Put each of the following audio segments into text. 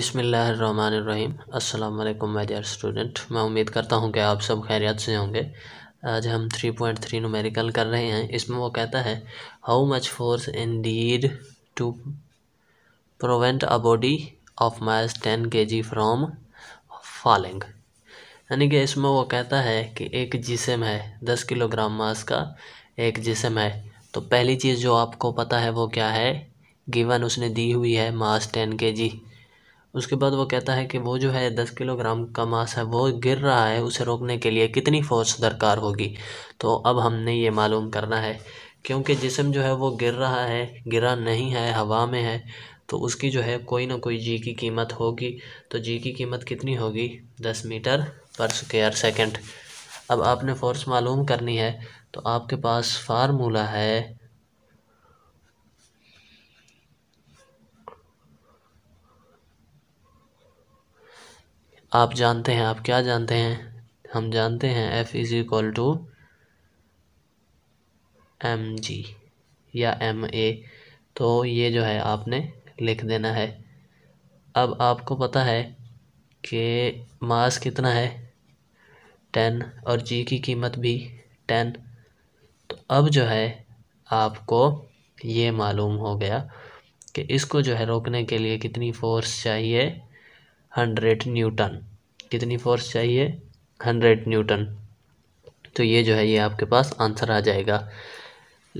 बिसमीम् अल्लाम my dear student मैं उम्मीद करता हूँ कि आप सब खैरियत से होंगे आज हम 3.3 पॉइंट थ्री नमेरिकल कर रहे हैं इसमें वो कहता है how much force in deed to prevent a body of mass ten K G from falling यानी कि इसमें वो कहता है कि एक जिसम है दस किलोग्राम मास का एक जिसम है तो पहली चीज़ जो आपको पता है वो क्या है गिवन उसने दी हुई है मास टेन के जी उसके बाद वो कहता है कि वो जो है दस किलोग्राम का मास है वो गिर रहा है उसे रोकने के लिए कितनी फ़ोर्स दरकार होगी तो अब हमने ये मालूम करना है क्योंकि जिसम जो है वो गिर रहा है गिरा नहीं है हवा में है तो उसकी जो है कोई ना कोई जी की कीमत होगी तो जी की कीमत कितनी होगी दस मीटर पर स्क्वायर सेकेंड अब आपने फोर्स मालूम करनी है तो आपके पास फार्मूला है आप जानते हैं आप क्या जानते हैं हम जानते हैं F is equal to M G या एम ए तो ये जो है आपने लिख देना है अब आपको पता है कि मास कितना है टेन और जी की कीमत भी टेन तो अब जो है आपको ये मालूम हो गया कि इसको जो है रोकने के लिए कितनी फ़ोर्स चाहिए हंड्रेड न्यूटन कितनी फोर्स चाहिए हंड्रेड न्यूटन तो ये जो है ये आपके पास आंसर आ जाएगा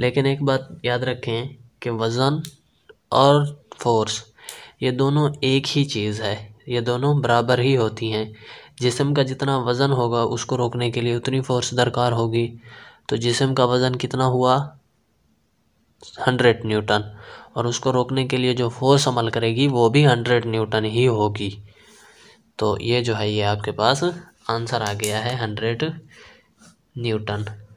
लेकिन एक बात याद रखें कि वज़न और फोर्स ये दोनों एक ही चीज़ है ये दोनों बराबर ही होती हैं जिसम का जितना वज़न होगा उसको रोकने के लिए उतनी फ़ोर्स दरकार होगी तो जिसम का वज़न कितना हुआ हंड्रेड न्यूटन और उसको रोकने के लिए जो फोर्स अमल करेगी वो भी हंड्रेड न्यूटन ही होगी तो ये जो है ये आपके पास आंसर आ गया है हंड्रेड न्यूटन